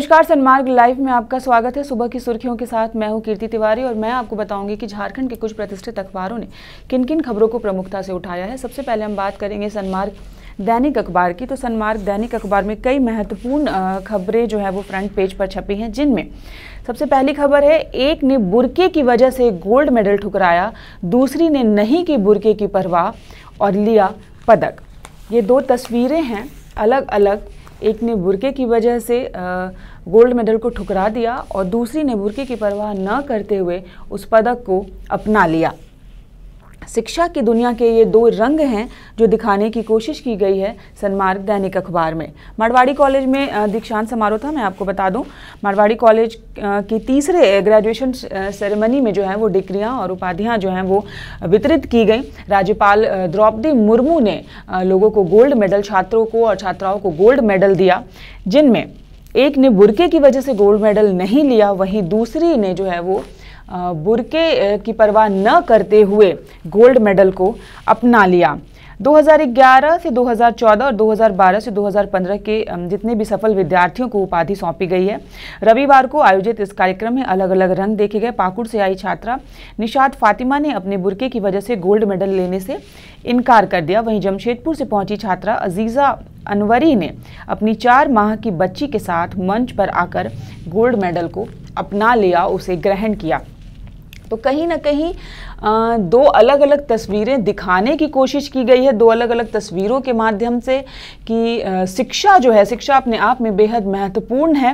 नमस्कार सन्मार्ग लाइव में आपका स्वागत है सुबह की सुर्खियों के साथ मैं हूं कीर्ति तिवारी और मैं आपको बताऊंगी कि झारखंड के कुछ प्रतिष्ठित अखबारों ने किन किन खबरों को प्रमुखता से उठाया है सबसे पहले हम बात करेंगे सन्मार्ग दैनिक अखबार की तो सन्मार्ग दैनिक अखबार में कई महत्वपूर्ण खबरें जो है वो फ्रंट पेज पर छपी हैं जिनमें सबसे पहली खबर है एक ने बुरके की वजह से गोल्ड मेडल ठुकराया दूसरी ने नहीं की बुरके की परवाह और लिया पदक ये दो तस्वीरें हैं अलग अलग एक ने बुरके की वजह से गोल्ड मेडल को ठुकरा दिया और दूसरी ने बुरके की परवाह न करते हुए उस पदक को अपना लिया शिक्षा की दुनिया के ये दो रंग हैं जो दिखाने की कोशिश की गई है सनमार्ग दैनिक अखबार में मारवाड़ी कॉलेज में दीक्षांत समारोह था मैं आपको बता दूं मारवाड़ी कॉलेज की तीसरे ग्रेजुएशन सेरेमनी में जो है वो डिग्रियां और उपाधियां जो हैं वो वितरित की गई राज्यपाल द्रौपदी मुर्मू ने लोगों को गोल्ड मेडल छात्रों को और छात्राओं को गोल्ड मेडल दिया जिनमें एक ने बुरके की वजह से गोल्ड मेडल नहीं लिया वहीं दूसरी ने जो है वो बुरके की परवाह न करते हुए गोल्ड मेडल को अपना लिया 2011 से 2014 और 2012 से 2015 के जितने भी सफल विद्यार्थियों को उपाधि सौंपी गई है रविवार को आयोजित इस कार्यक्रम में अलग अलग रंग देखे गए पाकुड़ से आई छात्रा निषाद फातिमा ने अपने बुरके की वजह से गोल्ड मेडल लेने से इनकार कर दिया वहीं जमशेदपुर से पहुंची छात्रा अजीज़ा अनवरी ने अपनी चार माह की बच्ची के साथ मंच पर आकर गोल्ड मेडल को अपना लिया उसे ग्रहण किया तो कहीं ना कहीं दो अलग अलग तस्वीरें दिखाने की कोशिश की गई है दो अलग अलग तस्वीरों के माध्यम से कि शिक्षा जो है शिक्षा अपने आप में बेहद महत्वपूर्ण है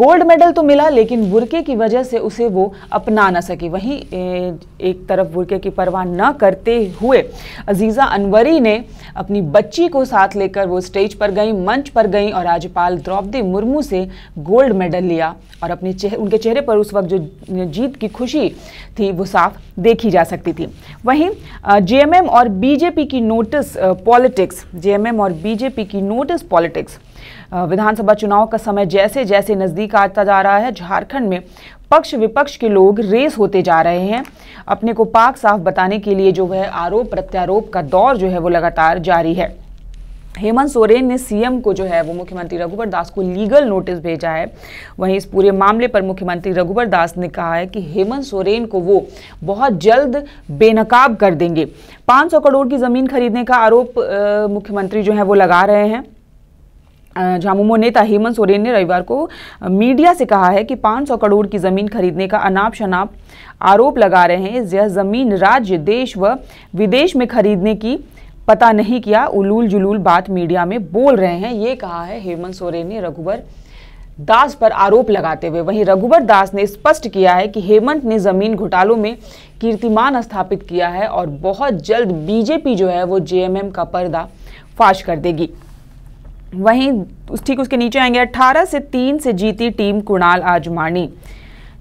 गोल्ड मेडल तो मिला लेकिन बुरके की वजह से उसे वो अपना ना सकी वहीं एक तरफ बुरके की परवाह न करते हुए अजीज़ा अनवरी ने अपनी बच्ची को साथ लेकर वो स्टेज पर गई मंच पर गई और राज्यपाल द्रौपदी मुर्मू से गोल्ड मेडल लिया और अपने चेह, उनके चेहरे पर उस वक्त जो जीत की खुशी थी वो साफ देखी जा जा सकती थी वहीं जेएमएम और बीजेपी की नोटिस पॉलिटिक्स जेएमएम और बीजेपी की नोटिस पॉलिटिक्स विधानसभा चुनाव का समय जैसे जैसे नज़दीक आता जा रहा है झारखंड में पक्ष विपक्ष के लोग रेस होते जा रहे हैं अपने को पाक साफ बताने के लिए जो वह आरोप प्रत्यारोप का दौर जो है वो लगातार जारी है हेमंत सोरेन ने सीएम को जो है वो मुख्यमंत्री रघुवर दास को लीगल नोटिस भेजा है वहीं इस पूरे मामले पर मुख्यमंत्री रघुवर दास ने कहा है कि हेमंत सोरेन को वो बहुत जल्द बेनकाब कर देंगे 500 करोड़ की ज़मीन खरीदने का आरोप मुख्यमंत्री जो है वो लगा रहे हैं झामुमो नेता हेमंत सोरेन ने रविवार को मीडिया से कहा है कि 500 करोड़ की जमीन खरीदने का अनाप शनाप आरोप लगा रहे हैं यह जमीन राज्य देश व विदेश में खरीदने की पता नहीं किया उलूल जुलूल बात मीडिया में बोल रहे हैं ये कहा है हेमंत सोरेन ने रघुवर दास पर आरोप लगाते हुए वहीं रघुवर दास ने स्पष्ट किया है कि हेमंत ने जमीन घोटालों में कीर्तिमान स्थापित किया है और बहुत जल्द बीजेपी जो है वो जेएमएम का पर्दा फाश कर देगी वहीं ठीक उसके नीचे आएंगे 18 से 3 से जीती team Kunal Ajmani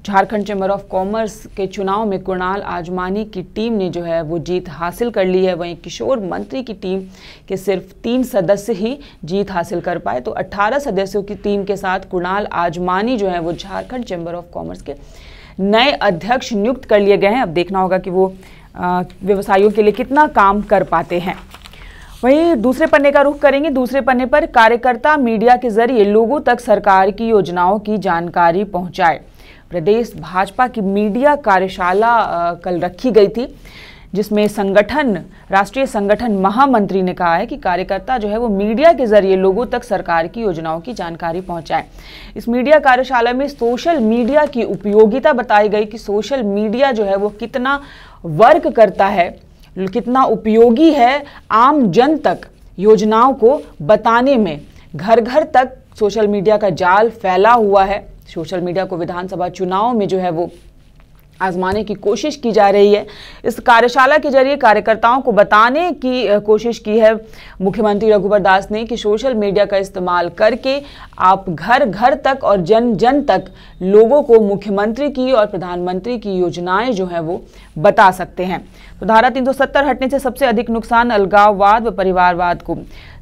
Jharkhand chamber of commerce के चुनाव में कुणाल आजमानी की टीम ने जो है वो जीत हासिल कर ली है वहीं किशोर मंत्री की टीम के सिर्फ तीन सदस्य ही जीत हासिल कर पाए तो 18 सदस्यों की टीम के साथ कुणाल आजमानी जो है वो झारखंड चैम्बर ऑफ कॉमर्स के नए अध्यक्ष नियुक्त कर लिए गए हैं अब देखना होगा कि वो व्यवसायियों के लिए कितना काम कर पाते हैं वहीं दूसरे पन्ने का रुख करेंगे दूसरे पन्ने पर कार्यकर्ता मीडिया के जरिए लोगों तक सरकार की योजनाओं की जानकारी पहुंचाए प्रदेश भाजपा की मीडिया कार्यशाला कल रखी गई थी जिसमें संगठन राष्ट्रीय संगठन महामंत्री ने कहा है कि कार्यकर्ता जो है वो मीडिया के जरिए लोगों तक सरकार की योजनाओं की जानकारी पहुंचाए इस मीडिया कार्यशाला में सोशल मीडिया की उपयोगिता बताई गई कि सोशल मीडिया जो है वो कितना वर्क करता है कितना उपयोगी है आम जन तक योजनाओं को बताने में घर घर तक सोशल मीडिया का जाल फैला हुआ है सोशल मीडिया को विधानसभा चुनाव में जो है वो आजमाने की कोशिश की जा रही है इस कार्यशाला के जरिए कार्यकर्ताओं को बताने की कोशिश की है मुख्यमंत्री रघुवर दास ने कि सोशल मीडिया का इस्तेमाल करके आप घर घर तक और जन जन तक लोगों को मुख्यमंत्री की और प्रधानमंत्री की योजनाएं जो हैं वो बता सकते हैं तो धारा 370 हटने से सबसे अधिक नुकसान अलगाववाद व परिवारवाद को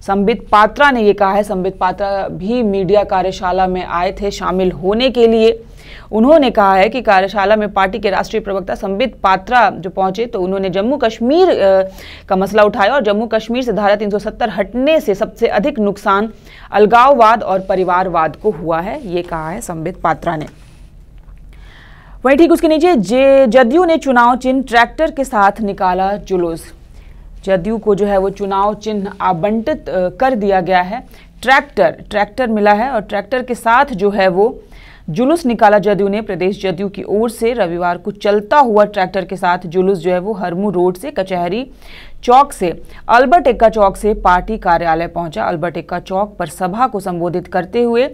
संबित पात्रा ने ये कहा है संबित पात्रा भी मीडिया कार्यशाला में आए थे शामिल होने के लिए उन्होंने कहा है कि कार्यशाला में पार्टी के राष्ट्रीय प्रवक्ता संबित पात्रा जो पहुंचे तो उन्होंने जम्मू कश्मीर का मसला उठाया और जम्मू कश्मीर से धारा 370 हटने से सबसे अधिक नुकसान अलगाववाद और परिवारवाद को हुआ है ये कहा है संबित पात्रा ने वहीं ठीक उसके नीचे जदयू ने चुनाव चिन्ह ट्रैक्टर के साथ निकाला जुलूस जदयू को जो है वो चुनाव चिन्ह आबंटित कर दिया गया है ट्रैक्टर ट्रैक्टर मिला है और ट्रैक्टर के साथ जो है वो जुलूस निकाला जदयू ने प्रदेश जदयू की ओर से रविवार को चलता हुआ ट्रैक्टर के साथ जुलूस जो है वो हरमू रोड से कचहरी चौक से अल्बर्ट एक्का चौक से पार्टी कार्यालय पहुंचा अल्बर्ट एक्का चौक पर सभा को संबोधित करते हुए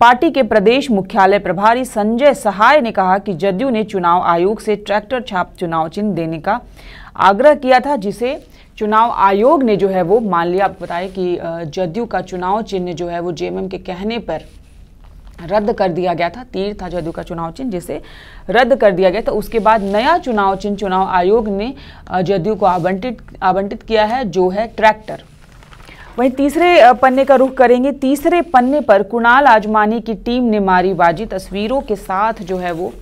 पार्टी के प्रदेश मुख्यालय प्रभारी संजय सहाय ने कहा कि जदयू ने चुनाव आयोग से ट्रैक्टर छाप चुनाव चिन्ह देने का आग्रह किया था जिसे चुनाव आयोग ने जो है वो मान लिया आप बताएं कि जदयू का चुनाव चिन्ह जो है वो जेएमएम के कहने पर रद्द कर दिया गया था तीर था जदयू का चुनाव चिन्ह जिसे रद्द कर दिया गया था उसके बाद नया चुनाव चिन्ह चुनाव आयोग ने जदयू को आवंटित आवंटित किया है जो है ट्रैक्टर वहीं तीसरे पन्ने का रुख करेंगे तीसरे पन्ने पर कुणाल आजमानी की टीम ने मारी बाजी तस्वीरों के साथ जो है वो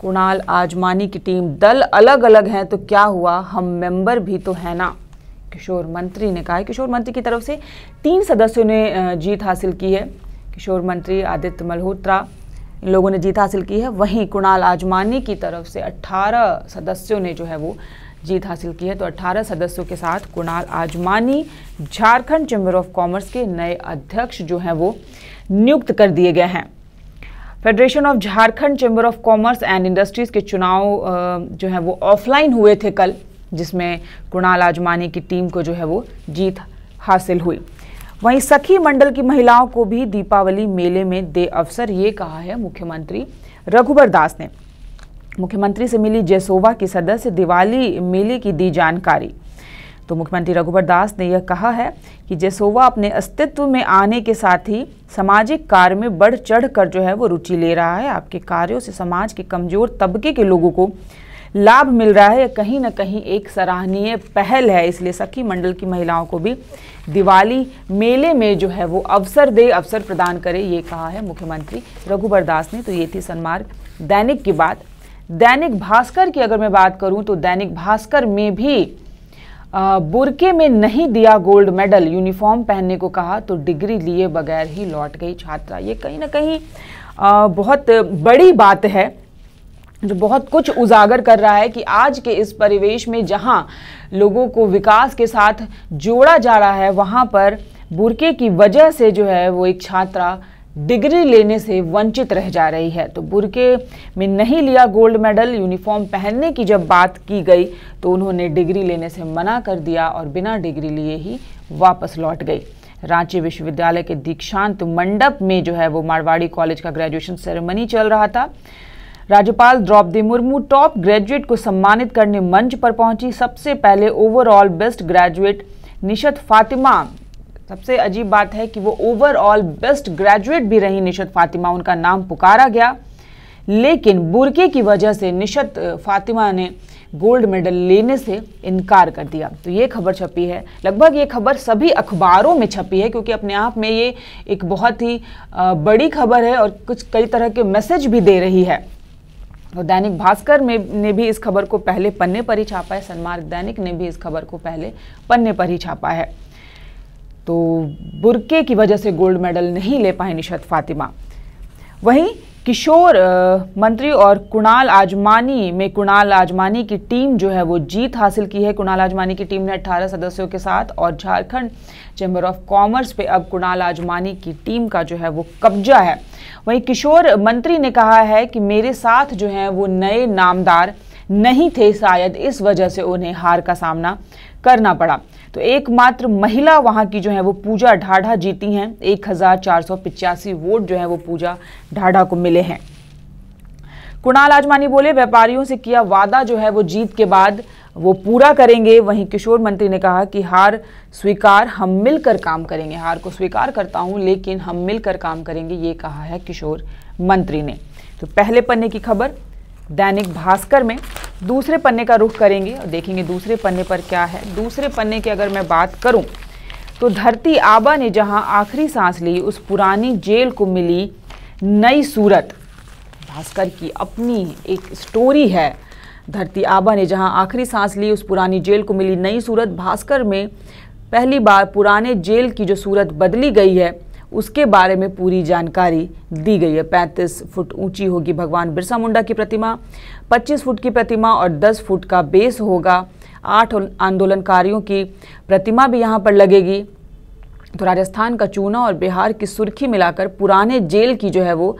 कुणाल आजमानी की टीम दल अलग अलग हैं तो क्या हुआ हम मेंबर भी तो है ना किशोर मंत्री ने कहा किशोर मंत्री की तरफ से तीन सदस्यों ने जीत हासिल की है किशोर मंत्री आदित्य मल्होत्रा इन लोगों ने जीत हासिल की है वहीं कुणाल आजमानी की तरफ से 18 सदस्यों ने जो है वो जीत हासिल की है तो 18 सदस्यों के साथ Kunal Ajmani Jharkhand chamber of commerce के नए अध्यक्ष जो हैं वो नियुक्त कर दिए गए हैं federation of Jharkhand chamber of commerce and industries के चुनाव जो है वो ऑफलाइन हुए थे कल जिसमें कुणाल आजमानी की टीम को जो है वो जीत हासिल हुई वहीं सखी मंडल की महिलाओं को भी दीपावली मेले में दे अवसर ये कहा है मुख्यमंत्री रघुबर दास ने मुख्यमंत्री से मिली जेसोवा की सदस्य दिवाली मेले की दी जानकारी तो मुख्यमंत्री रघुबर दास ने यह कहा है कि जेसोवा अपने अस्तित्व में आने के साथ ही सामाजिक कार्य में बढ़ चढ़ कर जो है वो रुचि ले रहा है आपके कार्यों से समाज के कमजोर तबके के लोगों को लाभ मिल रहा है कहीं ना कहीं एक सराहनीय पहल है इसलिए सखी मंडल की महिलाओं को भी दिवाली मेले में जो है वो अवसर दे अवसर प्रदान करे ये कहा है मुख्यमंत्री रघुबर दास ने तो ये थी सन्मार्ग दैनिक की बात दैनिक भास्कर की अगर मैं बात करूं तो दैनिक भास्कर में भी बुरके में नहीं दिया गोल्ड मेडल यूनिफॉर्म पहनने को कहा तो डिग्री लिए बगैर ही लौट गई छात्रा ये कहीं ना कहीं बहुत बड़ी बात है जो बहुत कुछ उजागर कर रहा है कि आज के इस परिवेश में जहाँ लोगों को विकास के साथ जोड़ा जा रहा है वहाँ पर बुरके की वजह से जो है वो एक छात्रा डिग्री लेने से वंचित रह जा रही है तो बुरके में नहीं लिया गोल्ड मेडल यूनिफॉर्म पहनने की जब बात की गई तो उन्होंने डिग्री लेने से मना कर दिया और बिना डिग्री लिए ही वापस लौट गई रांची विश्वविद्यालय के दीक्षांत मंडप में जो है वो मारवाड़ी कॉलेज का ग्रेजुएशन सेरेमनी चल रहा था राज्यपाल द्रौपदी मुर्मू टॉप ग्रेजुएट को सम्मानित करने मंच पर पहुंची सबसे पहले overall best graduate Nishat Fatima सबसे अजीब बात है कि वो ओवरऑल बेस्ट ग्रेजुएट भी रही निशत फातिमा उनका नाम पुकारा गया लेकिन बुरके की वजह से निशत फातिमा ने गोल्ड मेडल लेने से इनकार कर दिया तो ये खबर छपी है लगभग ये खबर सभी अखबारों में छपी है क्योंकि अपने आप में ये एक बहुत ही बड़ी खबर है और कुछ कई तरह के मैसेज भी दे रही है और दैनिक भास्कर में ने भी इस खबर को पहले पन्ने पर ही छापा है सन्मार्ग दैनिक ने भी इस खबर को पहले पन्ने पर ही छापा है तो बुरके की वजह से गोल्ड मेडल नहीं ले पाए निशत फातिमा वहीं किशोर मंत्री और कुणाल आजमानी में कुणाल आजमानी की टीम जो है वो जीत हासिल की है कुणाल आजमानी की टीम ने 18 सदस्यों के साथ और झारखंड चैम्बर ऑफ कॉमर्स पे अब कुणाल आजमानी की टीम का जो है वो कब्जा है वहीं किशोर मंत्री ने कहा है कि मेरे साथ जो हैं वो नए नामदार नहीं थे शायद इस वजह से उन्हें हार का सामना करना पड़ा तो एकमात्र महिला वहां की जो है वो पूजा ढाढ़ा जीती हैं एक वोट जो है वो पूजा ढाढ़ा को मिले हैं कुणाल आजमानी बोले व्यापारियों से किया वादा जो है वो जीत के बाद वो पूरा करेंगे वहीं किशोर मंत्री ने कहा कि हार स्वीकार हम मिलकर काम करेंगे हार को स्वीकार करता हूं लेकिन हम मिलकर काम करेंगे ये कहा है किशोर मंत्री ने तो पहले पन्ने की खबर दैनिक भास्कर में दूसरे पन्ने का रुख करेंगे और देखेंगे दूसरे पन्ने पर क्या है दूसरे पन्ने की अगर मैं बात करूं तो धरती आबा ने जहां आखिरी सांस ली उस पुरानी जेल को मिली नई सूरत भास्कर की अपनी एक स्टोरी है धरती आबा ने जहां आखिरी सांस ली उस पुरानी जेल को मिली नई सूरत भास्कर में पहली बार पुराने जेल की जो सूरत बदली गई है उसके बारे में पूरी जानकारी दी गई है 35 फुट ऊंची होगी भगवान बिरसा मुंडा की प्रतिमा 25 फुट की प्रतिमा और 10 फुट का बेस होगा आठ आंदोलनकारियों की प्रतिमा भी यहाँ पर लगेगी तो राजस्थान का चूना और बिहार की सुर्खी मिलाकर पुराने जेल की जो है वो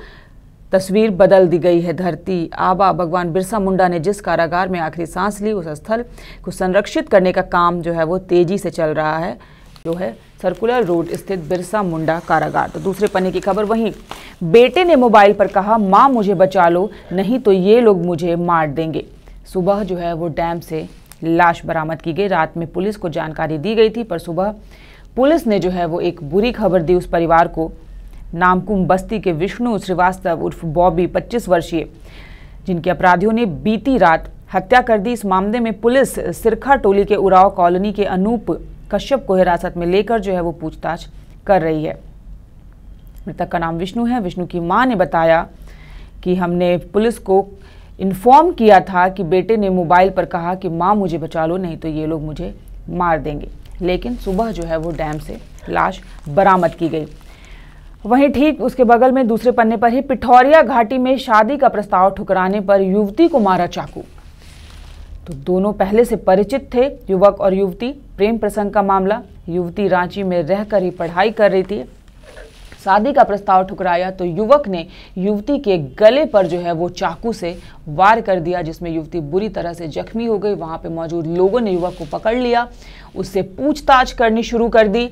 तस्वीर बदल दी गई है धरती आबा भगवान बिरसा मुंडा ने जिस कारागार में आखिरी सांस ली उस स्थल को संरक्षित करने का काम जो है वो तेज़ी से चल रहा है जो है सर्कुलर रोड स्थित बिरसा मुंडा कारागार तो दूसरे पन्ने की खबर वहीं बेटे ने मोबाइल पर कहा माँ मुझे बचा लो नहीं तो ये लोग मुझे मार देंगे सुबह जो है वो डैम से लाश बरामद की गई रात में पुलिस को जानकारी दी गई थी पर सुबह पुलिस ने जो है वो एक बुरी खबर दी उस परिवार को नामकुम बस्ती के विष्णु श्रीवास्तव उर्फ बॉबी 25 वर्षीय जिनके अपराधियों ने बीती रात हत्या कर दी इस मामले में पुलिस सिरखा टोली के उराव कॉलोनी के अनूप कश्यप को हिरासत में लेकर जो है वो पूछताछ कर रही है मृतक का नाम विष्णु है विष्णु की माँ ने बताया कि हमने पुलिस को इन्फॉर्म किया था कि बेटे ने मोबाइल पर कहा कि माँ मुझे बचा लो नहीं तो ये लोग मुझे मार देंगे लेकिन सुबह जो है वो डैम से लाश बरामद की गई वहीं ठीक उसके बगल में दूसरे पन्ने पर ही पिठौरिया घाटी में शादी का प्रस्ताव ठुकराने पर युवती को मारा चाकू तो दोनों पहले से परिचित थे युवक और युवती प्रेम प्रसंग का मामला युवती रांची में रहकर ही पढ़ाई कर रही थी शादी का प्रस्ताव ठुकराया तो युवक ने युवती के गले पर जो है वो चाकू से वार कर दिया जिसमें युवती बुरी तरह से जख्मी हो गई वहाँ पे मौजूद लोगों ने युवक को पकड़ लिया उससे पूछताछ करनी शुरू कर दी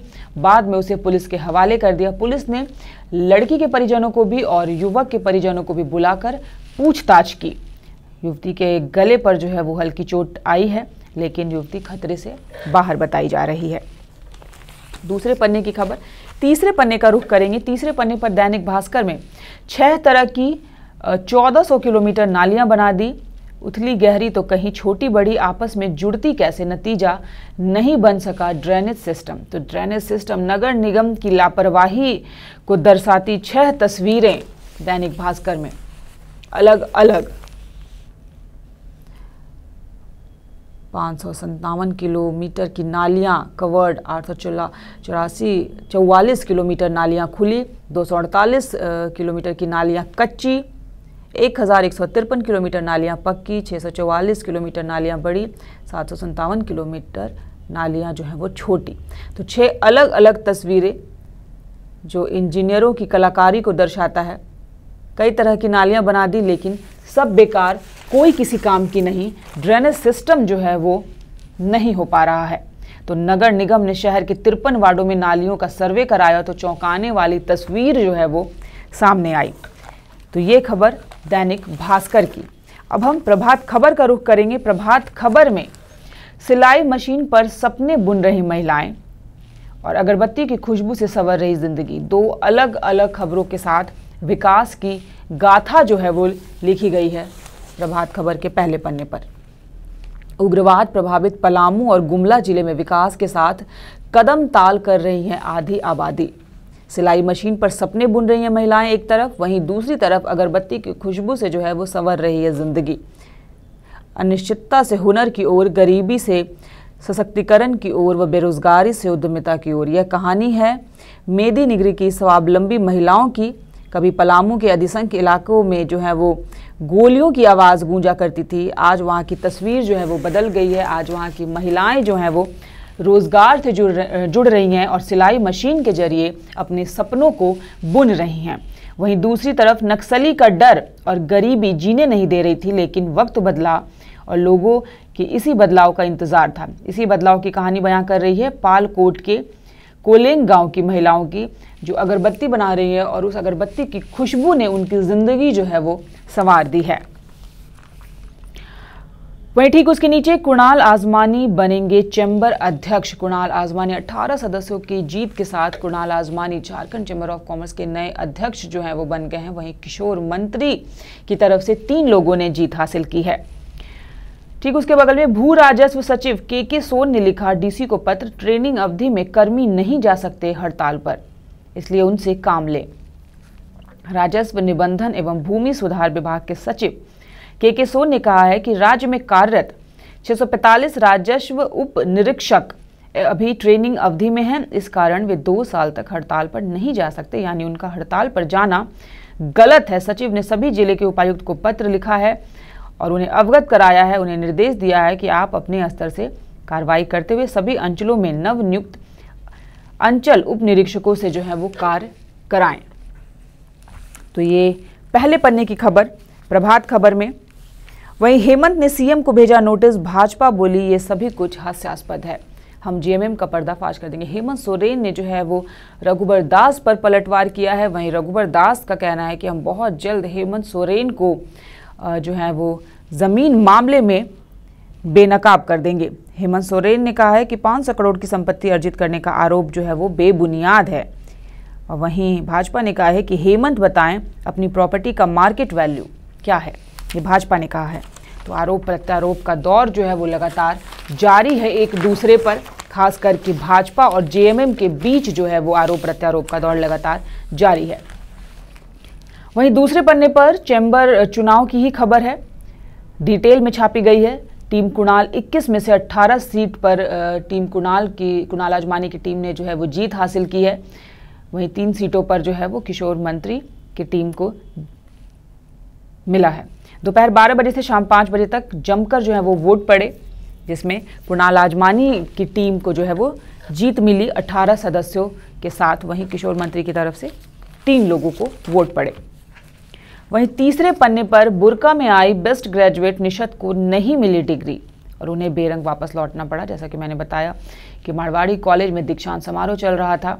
बाद में उसे पुलिस के हवाले कर दिया पुलिस ने लड़की के परिजनों को भी और युवक के परिजनों को भी बुलाकर पूछताछ की युवती के गले पर जो है वो हल्की चोट आई है लेकिन युवती खतरे से बाहर बताई जा रही है दूसरे पन्ने की खबर तीसरे पन्ने का रुख करेंगे तीसरे पन्ने पर दैनिक भास्कर में छह तरह की 1400 किलोमीटर नालियां बना दी उथली गहरी तो कहीं छोटी बड़ी आपस में जुड़ती कैसे नतीजा नहीं बन सका ड्रेनेज सिस्टम तो ड्रेनेज सिस्टम नगर निगम की लापरवाही को दर्शाती छह तस्वीरें दैनिक भास्कर में अलग अलग पाँच सौ किलोमीटर की नालियाँ कवर्ड आठ सौ चौला चौरासी चौवालीस किलोमीटर नालियाँ खुली दो सौ अड़तालीस किलोमीटर की नालियाँ कच्ची एक हज़ार एक सौ तिरपन किलोमीटर नालियाँ पक्की छः सौ चौवालीस किलोमीटर नालियाँ बड़ी सात सौ किलोमीटर नालियाँ जो हैं वो छोटी तो छः अलग अलग तस्वीरें जो इंजीनियरों की कलाकारी को दर्शाता है कई तरह की नालियाँ बना दी लेकिन सब बेकार कोई किसी काम की नहीं ड्रेनेज सिस्टम जो है वो नहीं हो पा रहा है तो नगर निगम ने शहर के तिरपन वार्डों में नालियों का सर्वे कराया तो चौंकाने वाली तस्वीर जो है वो सामने आई तो ये खबर दैनिक भास्कर की अब हम प्रभात खबर का रुख करेंगे प्रभात खबर में सिलाई मशीन पर सपने बुन रही महिलाएं और अगरबत्ती की खुशबू से संवर रही जिंदगी दो अलग अलग खबरों के साथ विकास की गाथा जो है वो लिखी गई है प्रभात खबर के पहले पन्ने पर उग्रवाद प्रभावित पलामू और गुमला जिले में विकास के साथ कदम ताल कर रही हैं आधी आबादी सिलाई मशीन पर सपने बुन रही हैं महिलाएं एक तरफ वहीं दूसरी तरफ अगरबत्ती की खुशबू से जो है वो संवर रही है ज़िंदगी अनिश्चितता से हुनर की ओर गरीबी से सशक्तिकरण की ओर व बेरोजगारी से उद्यमिता की ओर यह कहानी है मेदी निगरी की स्वावलंबी महिलाओं की कभी पलामू के अधिसंख्य इलाकों में जो है वो गोलियों की आवाज़ गूंजा करती थी आज वहाँ की तस्वीर जो है वो बदल गई है आज वहाँ की महिलाएं जो हैं वो रोज़गार से जुड़ जुड़ रही हैं और सिलाई मशीन के जरिए अपने सपनों को बुन रही हैं वहीं दूसरी तरफ नक्सली का डर और गरीबी जीने नहीं दे रही थी लेकिन वक्त बदला और लोगों के इसी बदलाव का इंतज़ार था इसी बदलाव की कहानी बयां कर रही है पालकोट के कोलेंग गांव की महिलाओं की जो अगरबत्ती बना रही है और उस अगरबत्ती की खुशबू ने उनकी ज़िंदगी जो है वो संवार दी है वहीं ठीक उसके नीचे कुणाल आजमानी बनेंगे चैम्बर अध्यक्ष कुणाल आजमानी 18 सदस्यों की जीत के साथ Kunal Ajmani Jharkhand chamber of commerce के नए अध्यक्ष जो हैं वो बन गए हैं वहीं किशोर मंत्री की तरफ से तीन लोगों ने जीत हासिल की है ठीक उसके बगल में भू राजस्व सचिव के के सोन ने लिखा डीसी को पत्र ट्रेनिंग अवधि में कर्मी नहीं जा सकते हड़ताल पर इसलिए उनसे काम लें राजस्व निबंधन एवं भूमि सुधार विभाग के सचिव के के सोन ने कहा है कि राज्य में कार्यरत 645 राजस्व उप निरीक्षक अभी ट्रेनिंग अवधि में हैं इस कारण वे दो साल तक हड़ताल पर नहीं जा सकते यानी उनका हड़ताल पर जाना गलत है सचिव ने सभी जिले के उपायुक्त को पत्र लिखा है और उन्हें अवगत कराया है उन्हें निर्देश दिया है कि आप अपने स्तर से कार्रवाई करते हुए सभी अंचलों में नवनियुक्त अंचल उप निरीक्षकों से जो है वो कार्य कराएं तो ये पहले पन्ने की खबर प्रभात खबर में वहीं हेमंत ने सीएम को भेजा नोटिस भाजपा बोली ये सभी कुछ हास्यास्पद है हम जीएमएम का पर्दाफाश कर देंगे हेमंत सोरेन ने जो है वो रघुबर दास पर पलटवार किया है वहीं रघुबर दास का कहना है कि हम बहुत जल्द हेमंत सोरेन को जो है वो ज़मीन मामले में बेनकाब कर देंगे हेमंत सोरेन ने कहा है कि पाँच सौ करोड़ की संपत्ति अर्जित करने का आरोप जो है वो बेबुनियाद है और वहीं भाजपा ने कहा है कि हेमंत बताएं अपनी प्रॉपर्टी का मार्केट वैल्यू क्या है ये भाजपा ने कहा है तो आरोप प्रत्यारोप का दौर जो है वो लगातार जारी है एक दूसरे पर खास करके भाजपा और जेएमएम के बीच जो है वो आरोप प्रत्यारोप का दौर लगातार जारी है वहीं दूसरे पन्ने पर चैम्बर चुनाव की ही खबर है डिटेल में छापी गई है टीम कुणाल 21 में से 18 सीट पर टीम कुणाल की कुणाल आजमानी की टीम ने जो है वो जीत हासिल की है वहीं तीन सीटों पर जो है वो किशोर मंत्री की टीम को मिला है दोपहर 12 बजे से शाम 5 बजे तक जमकर जो है वो वोट पड़े जिसमें कुणाल आजमानी की टीम को जो है वो जीत मिली 18 सदस्यों के साथ वहीं किशोर मंत्री की तरफ से तीन लोगों को वोट पड़े वहीं तीसरे पन्ने पर बुरका में आई बेस्ट ग्रेजुएट निशत को नहीं मिली डिग्री और उन्हें बेरंग वापस लौटना पड़ा जैसा कि मैंने बताया कि मारवाड़ी कॉलेज में दीक्षांत समारोह चल रहा था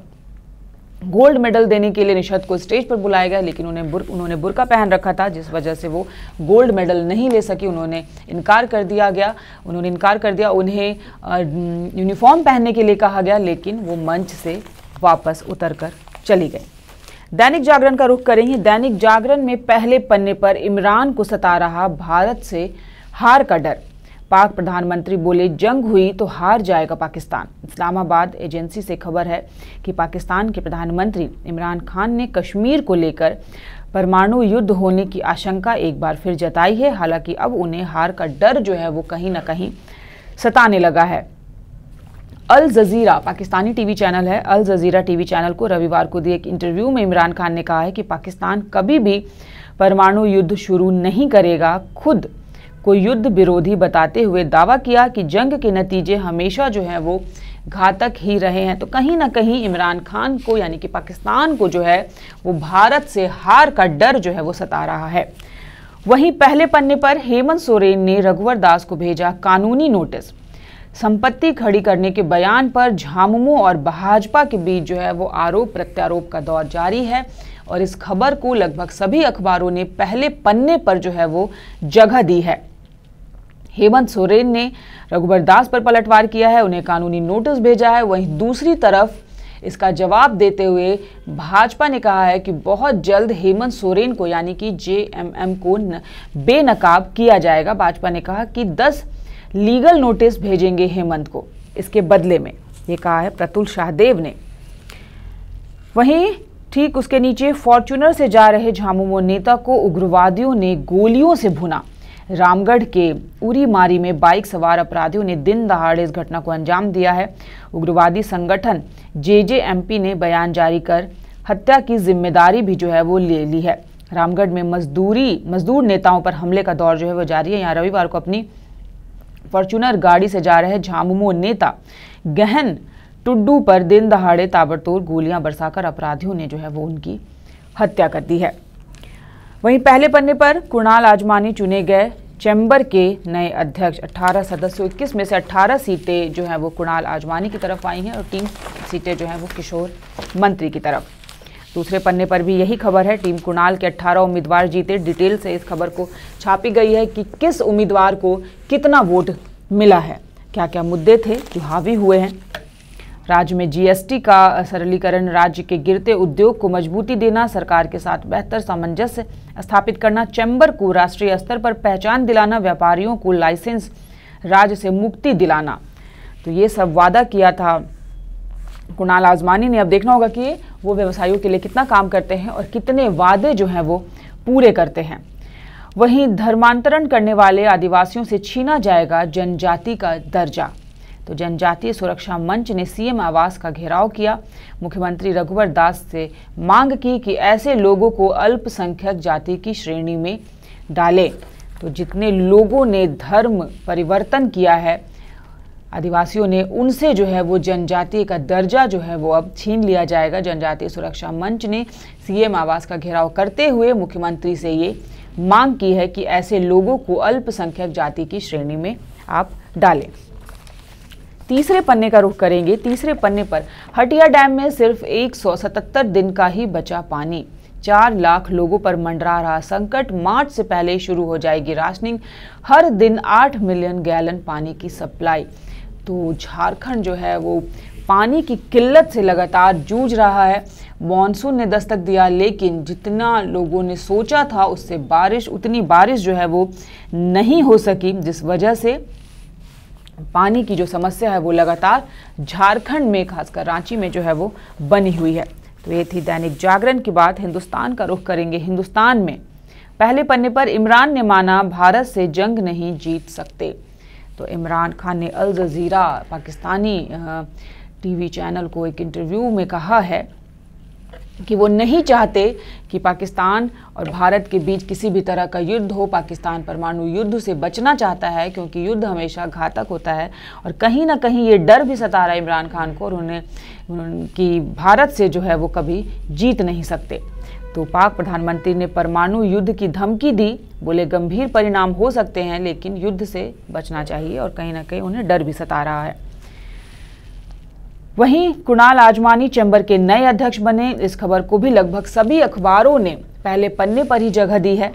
गोल्ड मेडल देने के लिए निशत को स्टेज पर बुलाया गया लेकिन उन्हें बुर, उन्होंने बुरका पहन रखा था जिस वजह से वो गोल्ड मेडल नहीं ले सकी उन्होंने इनकार कर दिया गया उन्होंने इनकार कर दिया उन्हें यूनिफॉर्म पहनने के लिए कहा गया लेकिन वो मंच से वापस उतर कर चली गई दैनिक जागरण का रुख करेंगे दैनिक जागरण में पहले पन्ने पर इमरान को सता रहा भारत से हार का डर पाक प्रधानमंत्री बोले जंग हुई तो हार जाएगा पाकिस्तान इस्लामाबाद एजेंसी से खबर है कि पाकिस्तान के प्रधानमंत्री इमरान खान ने कश्मीर को लेकर परमाणु युद्ध होने की आशंका एक बार फिर जताई है हालांकि अब उन्हें हार का डर जो है वो कहीं ना कहीं सताने लगा है Al Jazeera Pakistani TV channel है अल जजीरा टीवी चैनल को रविवार को दिए एक इंटरव्यू में इमरान खान ने कहा है कि पाकिस्तान कभी भी परमाणु युद्ध शुरू नहीं करेगा खुद को युद्ध विरोधी बताते हुए दावा किया कि जंग के नतीजे हमेशा जो हैं वो घातक ही रहे हैं तो कहीं ना कहीं इमरान खान को यानी कि पाकिस्तान को जो है वो भारत से हार का डर जो है वो सता रहा है वहीं पहले पन्ने पर हेमंत सोरेन ने रघुवर दास को भेजा कानूनी नोटिस संपत्ति खड़ी करने के बयान पर झामुमो और भाजपा के बीच जो है वो आरोप प्रत्यारोप का दौर जारी है और इस खबर को लगभग सभी अखबारों ने पहले पन्ने पर जो है वो जगह दी है हेमंत सोरेन ने रघुबर दास पर पलटवार किया है उन्हें कानूनी नोटिस भेजा है वहीं दूसरी तरफ इसका जवाब देते हुए भाजपा ने कहा है कि बहुत जल्द हेमंत सोरेन को यानी कि जेएमएम को बेनकाब किया जाएगा भाजपा ने कहा कि लीगल नोटिस भेजेंगे हेमंत को इसके बदले में ये कहा है प्रतुल शाहदेव ने वहीं ठीक उसके नीचे फॉर्च्यूनर से जा रहे झामुमो नेता को उग्रवादियों ने गोलियों से भुना रामगढ़ के उरी मारी में बाइक सवार अपराधियों ने दिन दहाड़े इस घटना को अंजाम दिया है उग्रवादी संगठन जेजेएमपी ने बयान जारी कर हत्या की जिम्मेदारी भी जो है वो ले ली है रामगढ़ में मजदूरी मजदूर नेताओं पर हमले का दौर जो है वो जारी है यहाँ रविवार को अपनी फॉर्चूनर गाड़ी से जा रहे झामुमो नेता गहन टुड्डू पर दिन दहाड़े ताबड़तोड़ गोलियां बरसाकर अपराधियों ने जो है वो उनकी हत्या कर दी है वहीं पहले पन्ने पर कुणाल आजमानी चुने गए चैम्बर के नए अध्यक्ष 18 सदस्य इक्कीस में से 18 सीटें जो हैं वो कुणाल आजमानी की तरफ आई हैं और तीन सीटें जो हैं वो किशोर मंत्री की तरफ दूसरे पन्ने पर भी यही खबर है टीम कुणाल के 18 उम्मीदवार जीते डिटेल से इस खबर को छापी गई है कि किस उम्मीदवार को कितना वोट मिला है क्या क्या मुद्दे थे जो हावी हुए हैं राज्य में जीएसटी का सरलीकरण राज्य के गिरते उद्योग को मजबूती देना सरकार के साथ बेहतर सामंजस्य स्थापित करना चैम्बर को राष्ट्रीय स्तर पर पहचान दिलाना व्यापारियों को लाइसेंस राज्य से मुक्ति दिलाना तो ये सब वादा किया था कुणाल आजमानी ने अब देखना होगा कि वो व्यवसायियों के लिए कितना काम करते हैं और कितने वादे जो हैं वो पूरे करते हैं वहीं धर्मांतरण करने वाले आदिवासियों से छीना जाएगा जनजाति का दर्जा तो जनजातीय सुरक्षा मंच ने सीएम आवास का घेराव किया मुख्यमंत्री रघुवर दास से मांग की कि ऐसे लोगों को अल्पसंख्यक जाति की श्रेणी में डालें तो जितने लोगों ने धर्म परिवर्तन किया है आदिवासियों ने उनसे जो है वो जनजातीय का दर्जा जो है वो अब छीन लिया जाएगा जनजातीय सुरक्षा मंच ने सीएम आवास का घेराव करते हुए मुख्यमंत्री से ये मांग की है कि ऐसे लोगों को अल्पसंख्यक जाति की श्रेणी में आप डालें तीसरे पन्ने का रुख करेंगे तीसरे पन्ने पर हटिया डैम में सिर्फ एक दिन का ही बचा पानी चार लाख लोगों पर मंडरा रहा संकट मार्च से पहले शुरू हो जाएगी राशनिंग हर दिन आठ मिलियन गैलन पानी की सप्लाई तो झारखंड जो है वो पानी की किल्लत से लगातार जूझ रहा है मानसून ने दस्तक दिया लेकिन जितना लोगों ने सोचा था उससे बारिश उतनी बारिश जो है वो नहीं हो सकी जिस वजह से पानी की जो समस्या है वो लगातार झारखंड में खासकर रांची में जो है वो बनी हुई है तो ये थी दैनिक जागरण की बात हिंदुस्तान का रुख करेंगे हिंदुस्तान में पहले पन्ने पर इमरान ने माना भारत से जंग नहीं जीत सकते तो इमरान खान ने Al Jazeera Pakistani TV channel को एक इंटरव्यू में कहा है कि वो नहीं चाहते कि पाकिस्तान और भारत के बीच किसी भी तरह का युद्ध हो पाकिस्तान परमाणु युद्ध से बचना चाहता है क्योंकि युद्ध हमेशा घातक होता है और कहीं ना कहीं ये डर भी सता रहा है इमरान खान को और उन्हें कि भारत से जो है वो कभी जीत नहीं सकते तो पाक प्रधानमंत्री ने परमाणु युद्ध की धमकी दी बोले गंभीर परिणाम हो सकते हैं लेकिन युद्ध से बचना चाहिए और कहीं ना कहीं उन्हें डर भी सता रहा है वहीं कुणाल आजमानी चैंबर के नए अध्यक्ष बने इस खबर को भी लगभग सभी अखबारों ने पहले पन्ने पर ही जगह दी है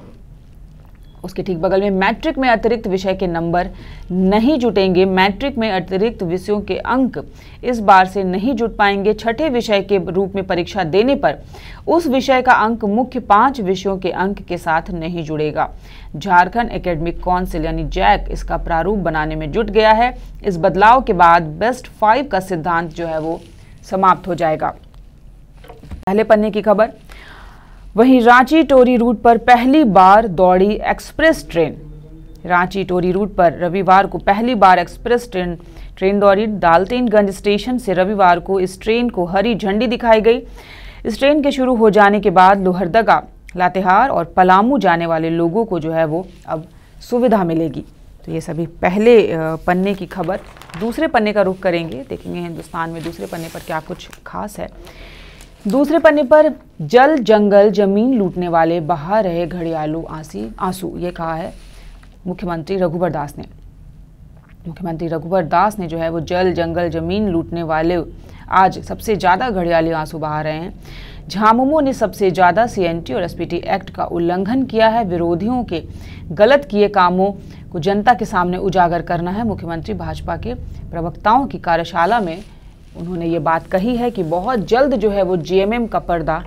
उसके ठीक बगल में मैट्रिक में अतिरिक्त विषय के नंबर नहीं जुटेंगे मैट्रिक में अतिरिक्त विषयों के अंक इस बार से नहीं जुट पाएंगे छठे विषय के रूप में परीक्षा देने पर उस विषय का अंक मुख्य पांच विषयों के अंक के साथ नहीं जुड़ेगा झारखंड एकेडमिक काउंसिल यानी जैक इसका प्रारूप बनाने में जुट गया है इस बदलाव के बाद बेस्ट फाइव का सिद्धांत जो है वो समाप्त हो जाएगा पहले पन्ने की खबर वहीं रांची टोरी रूट पर पहली बार दौड़ी express train Ranchi Tori route पर रविवार को पहली बार एक्सप्रेस ट्रेन ट्रेन दौड़ी दालतेनगंज स्टेशन से रविवार को इस ट्रेन को हरी झंडी दिखाई गई इस ट्रेन के शुरू हो जाने के बाद लोहरदगा लातेहार और पलामू जाने वाले लोगों को जो है वो अब सुविधा मिलेगी तो ये सभी पहले पन्ने की खबर दूसरे पन्ने का रुख करेंगे देखेंगे हिंदुस्तान में दूसरे पन्ने पर क्या कुछ खास है दूसरे पन्ने पर जल जंगल जमीन लूटने वाले बहा रहे घड़ियालू आंसी आंसू ये कहा है मुख्यमंत्री रघुवर दास ने मुख्यमंत्री रघुवर दास ने जो है वो जल जंगल जमीन लूटने वाले आज सबसे ज़्यादा घड़ियाली आंसू बहा रहे हैं झामुमो ने सबसे ज़्यादा सीएनटी और एसपीटी एक्ट का उल्लंघन किया है विरोधियों के गलत किए कामों को जनता के सामने उजागर करना है मुख्यमंत्री भाजपा के प्रवक्ताओं की कार्यशाला में उन्होंने ये बात कही है कि बहुत जल्द जो है वो जेएमएम का पर्दा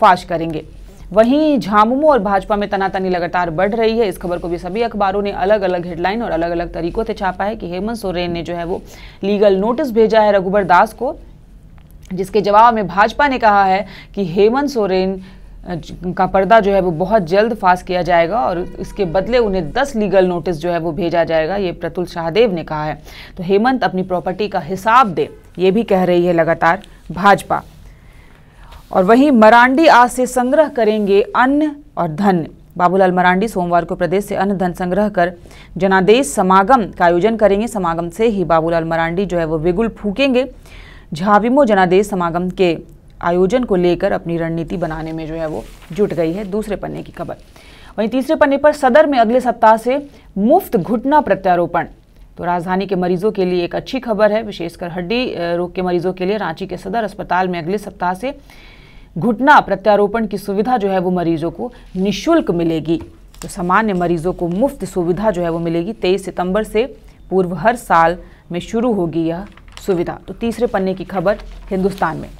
फाश करेंगे वहीं झामुमो और भाजपा में तनातनी लगातार बढ़ रही है इस खबर को भी सभी अखबारों ने अलग अलग हेडलाइन और अलग अलग तरीकों से छापा है कि हेमंत सोरेन ने जो है वो लीगल नोटिस भेजा है रघुबर दास को जिसके जवाब में भाजपा ने कहा है कि हेमंत सोरेन का पर्दा जो है वो बहुत जल्द फास किया जाएगा और इसके बदले उन्हें 10 लीगल नोटिस जो है वो भेजा जाएगा ये प्रतुल शाहदेव ने कहा है तो हेमंत अपनी प्रॉपर्टी का हिसाब दे ये भी कह रही है लगातार भाजपा और वहीं मरांडी आज से संग्रह करेंगे अन्न और धन बाबूलाल मरांडी सोमवार को प्रदेश से अन्न धन संग्रह कर जनादेश समागम का आयोजन करेंगे समागम से ही बाबूलाल मरांडी जो है वो विगुल फूकेंगे झाविमो जनादेश समागम के आयोजन को लेकर अपनी रणनीति बनाने में जो है वो जुट गई है दूसरे पन्ने की खबर वहीं तीसरे पन्ने पर सदर में अगले सप्ताह से मुफ्त घुटना प्रत्यारोपण तो राजधानी के मरीजों के लिए एक अच्छी खबर है विशेषकर हड्डी रोग के मरीजों के लिए रांची के सदर अस्पताल में अगले सप्ताह से घुटना प्रत्यारोपण की सुविधा जो है वो मरीजों को निःशुल्क मिलेगी तो सामान्य मरीजों को मुफ्त सुविधा जो है वो मिलेगी तेईस सितंबर से पूर्व हर साल में शुरू होगी यह सुविधा तो तीसरे पन्ने की खबर हिंदुस्तान में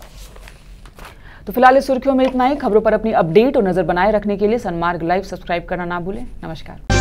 तो फिलहाल इस सुर्खियों में इतना ही खबरों पर अपनी अपडेट और नज़र बनाए रखने के लिए सनमार्ग लाइव सब्सक्राइब करना ना भूलें नमस्कार